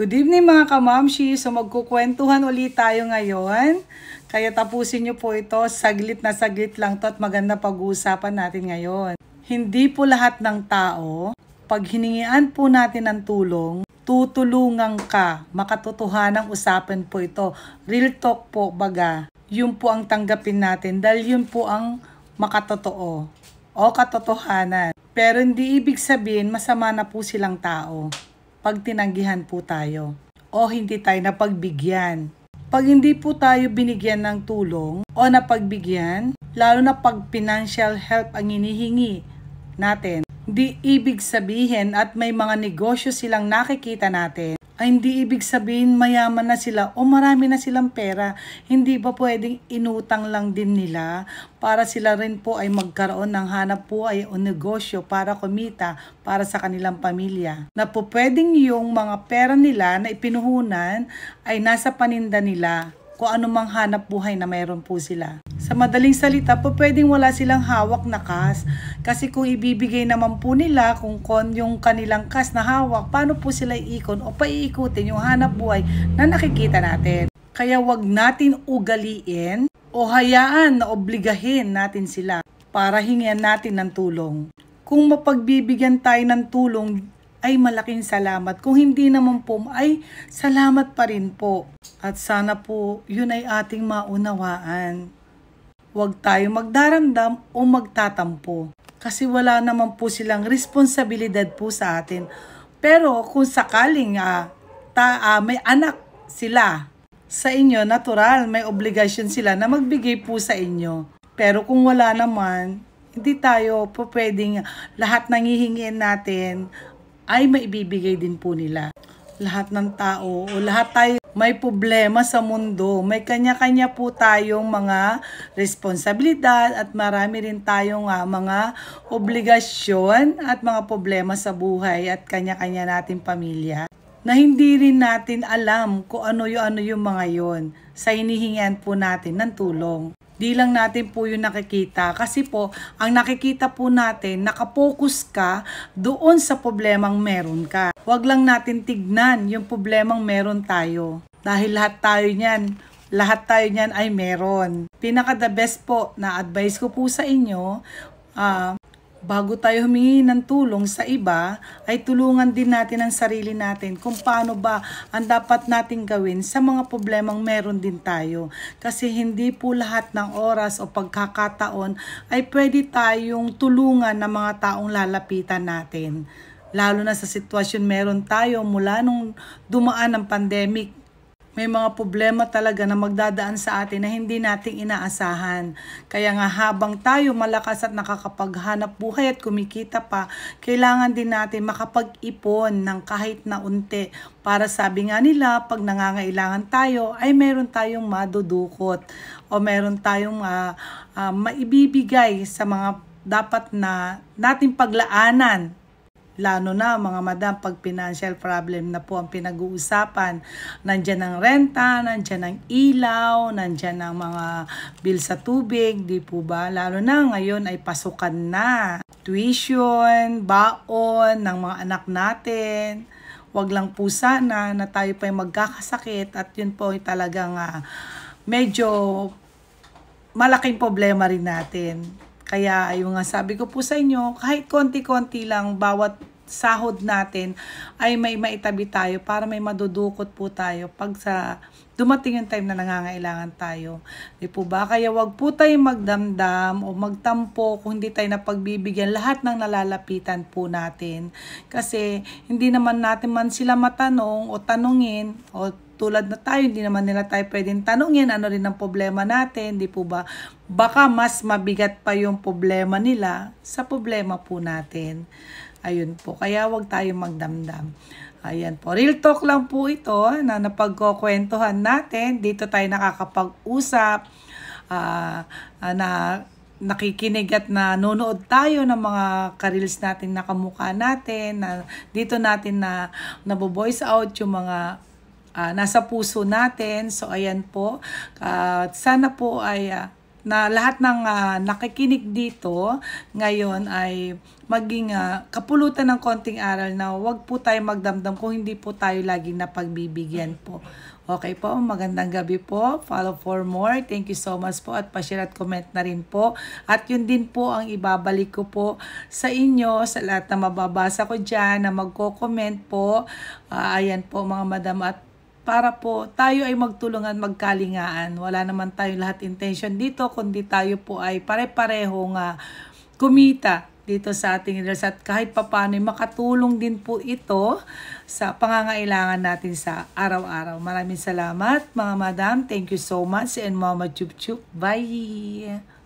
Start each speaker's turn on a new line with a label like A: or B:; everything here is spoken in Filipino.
A: Good evening mga kamamshi. So magkukwentuhan ulit tayo ngayon. Kaya tapusin nyo po ito. Saglit na saglit lang to at maganda pag-uusapan natin ngayon. Hindi po lahat ng tao, pag hiningian po natin ng tulong, tutulungan ka. Makatotohanan usapan po ito. Real talk po baga. Yun po ang tanggapin natin dahil yun po ang makatotoo o katotohanan. Pero hindi ibig sabihin masama na po silang tao pag tinanggihan po tayo o hindi tayo napagbigyan. Pag hindi po tayo binigyan ng tulong o napagbigyan, lalo na pag financial help ang inihingi natin, di ibig sabihin at may mga negosyo silang nakikita natin ay hindi ibig sabihin mayaman na sila o marami na silang pera. Hindi ba pwedeng inutang lang din nila para sila rin po ay magkaroon ng hanap po ay o negosyo para kumita para sa kanilang pamilya. Na po pwedeng yung mga pera nila na ipinuhunan ay nasa paninda nila kung anumang hanap buhay na mayroon po sila. Sa madaling salita po, pwedeng wala silang hawak na kas. Kasi kung ibibigay naman po nila kung kon yung kanilang kas na hawak, paano po sila iikon o paiikutin yung hanap buhay na nakikita natin. Kaya wag natin ugaliin o hayaan na obligahin natin sila para hingian natin ng tulong. Kung mapagbibigyan tayo ng tulong, ay malaking salamat. Kung hindi naman po, ay salamat pa rin po. At sana po, yun ay ating maunawaan. Huwag tayo magdaramdam o magtatampo kasi wala naman po silang responsibilidad po sa atin. Pero kung sakaling uh, ta, uh, may anak sila sa inyo, natural, may obligation sila na magbigay po sa inyo. Pero kung wala naman, hindi tayo po pwedeng lahat ng hihingin natin ay maibibigay din po nila. Lahat ng tao o lahat tayo may problema sa mundo. May kanya-kanya po tayong mga responsibilidad at marami rin tayong uh, mga obligasyon at mga problema sa buhay at kanya-kanya nating pamilya na hindi rin natin alam kung ano yung, ano yung mga yon sa hinihingan po natin ng tulong. Di lang natin po yung nakikita. Kasi po, ang nakikita po natin, nakapokus ka doon sa problemang meron ka. Huwag lang natin tignan yung problemang meron tayo. Dahil lahat tayo niyan, lahat tayo niyan ay meron. Pinaka the best po na advice ko po sa inyo, uh, bago tayo humingi ng tulong sa iba, ay tulungan din natin ang sarili natin kung paano ba ang dapat nating gawin sa mga problemang meron din tayo. Kasi hindi po lahat ng oras o pagkakataon ay pwede tayong tulungan ng mga taong lalapitan natin. Lalo na sa sitwasyon meron tayo mula nung dumaan ng pandemic may mga problema talaga na magdadaan sa atin na hindi nating inaasahan. Kaya nga habang tayo malakas at nakakapaghanap buhay at kumikita pa, kailangan din natin makapag-ipon ng kahit na unti para sabi nga nila pag nangangailangan tayo ay meron tayong madudukot o meron tayong uh, uh, maibibigay sa mga dapat na nating paglaanan Lalo na mga madam, pag financial problem na po ang pinag-uusapan, nandiyan ang renta, nandiyan ang ilaw, nandiyan ang mga bill sa tubig, di po ba? Lalo na ngayon ay pasukan na. Tuition, baon ng mga anak natin. Huwag lang po sana na tayo pa ay magkakasakit at yun po ay talagang uh, medyo malaking problema rin natin. Kaya ayun nga sabi ko po sa inyo, kahit konti-konti lang bawat sahod natin ay may maitabi tayo para may madudukot po tayo pag sa dumating yung time na nangangailangan tayo. Di po ba? Kaya wag po tayong magdamdam o magtampo kung hindi tayo napagbibigyan lahat ng nalalapitan po natin. Kasi hindi naman natin man sila matanong o tanungin o tulad na tayo, hindi naman nila tayo pwedeng tanungin ano rin ang problema natin, hindi po ba? Baka mas mabigat pa yung problema nila sa problema po natin. Ayun po, kaya wag tayong magdamdam. Ayan po, real talk lang po ito na napagkukwentuhan natin. Dito tayo nakakapag-usap uh, na nakikinig at nanonood tayo ng mga karils natin na kamukha natin na dito natin na naboboice out yung mga uh, nasa puso natin. So ayan po, uh, sana po ay uh, na lahat ng uh, nakikinig dito ngayon ay maging uh, kapulutan ng konting aral na huwag po tayo magdamdam kung hindi po tayo lagi napagbibigyan po. Okay po, magandang gabi po. Follow for more. Thank you so much po at pa-share at comment na rin po. At yun din po ang ibabalik ko po sa inyo, sa lahat na mababasa ko dyan, na magko-comment po. Uh, ayan po mga madam at para po tayo ay magtulungan, magkalingaan. Wala naman tayong lahat intention dito, kundi tayo po ay pare-parehong uh, kumita dito sa ating leaders at kahit papano makatulong din po ito sa pangangailangan natin sa araw-araw. Maraming salamat mga madam. Thank you so much and Mama Chup Chup. Bye!